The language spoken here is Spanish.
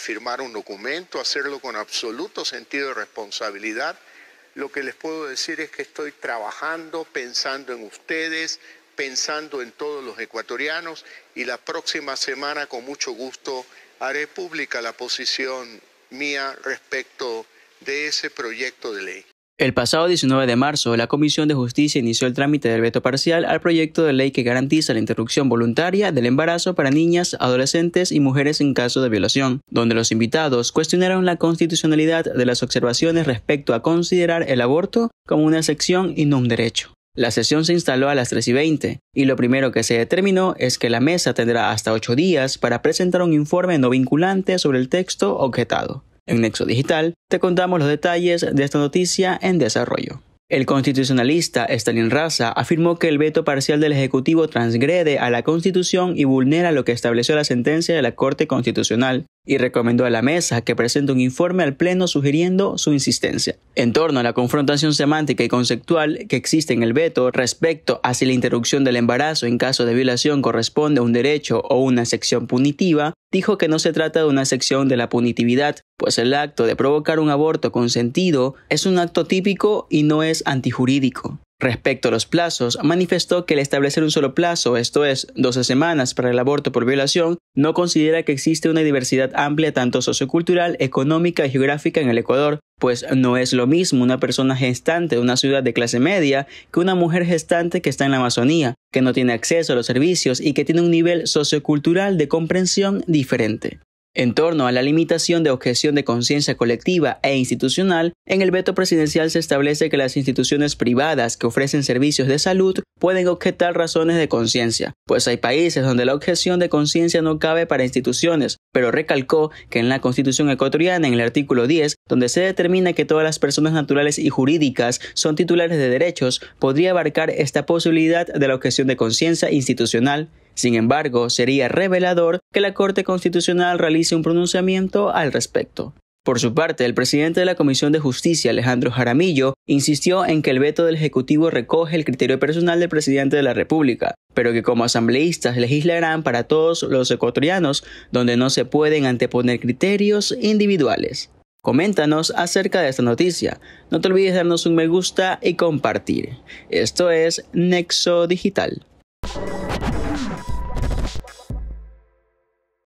firmar un documento, hacerlo con absoluto sentido de responsabilidad. Lo que les puedo decir es que estoy trabajando, pensando en ustedes, pensando en todos los ecuatorianos y la próxima semana con mucho gusto haré pública la posición mía respecto de ese proyecto de ley. El pasado 19 de marzo, la Comisión de Justicia inició el trámite del veto parcial al proyecto de ley que garantiza la interrupción voluntaria del embarazo para niñas, adolescentes y mujeres en caso de violación, donde los invitados cuestionaron la constitucionalidad de las observaciones respecto a considerar el aborto como una sección y no un derecho. La sesión se instaló a las 3 y 20, y lo primero que se determinó es que la mesa tendrá hasta ocho días para presentar un informe no vinculante sobre el texto objetado. En Nexo Digital te contamos los detalles de esta noticia en desarrollo. El constitucionalista Stalin Raza afirmó que el veto parcial del Ejecutivo transgrede a la Constitución y vulnera lo que estableció la sentencia de la Corte Constitucional y recomendó a la mesa que presente un informe al Pleno sugiriendo su insistencia. En torno a la confrontación semántica y conceptual que existe en el veto respecto a si la interrupción del embarazo en caso de violación corresponde a un derecho o una sección punitiva, dijo que no se trata de una sección de la punitividad, pues el acto de provocar un aborto consentido es un acto típico y no es antijurídico. Respecto a los plazos, manifestó que el establecer un solo plazo, esto es, 12 semanas para el aborto por violación, no considera que existe una diversidad amplia tanto sociocultural, económica y geográfica en el Ecuador, pues no es lo mismo una persona gestante de una ciudad de clase media que una mujer gestante que está en la Amazonía, que no tiene acceso a los servicios y que tiene un nivel sociocultural de comprensión diferente en torno a la limitación de objeción de conciencia colectiva e institucional, en el veto presidencial se establece que las instituciones privadas que ofrecen servicios de salud pueden objetar razones de conciencia, pues hay países donde la objeción de conciencia no cabe para instituciones, pero recalcó que en la Constitución ecuatoriana, en el artículo 10, donde se determina que todas las personas naturales y jurídicas son titulares de derechos, podría abarcar esta posibilidad de la objeción de conciencia institucional sin embargo, sería revelador que la Corte Constitucional realice un pronunciamiento al respecto. Por su parte, el presidente de la Comisión de Justicia, Alejandro Jaramillo, insistió en que el veto del Ejecutivo recoge el criterio personal del presidente de la República, pero que como asambleístas legislarán para todos los ecuatorianos, donde no se pueden anteponer criterios individuales. Coméntanos acerca de esta noticia. No te olvides darnos un me gusta y compartir. Esto es Nexo Digital.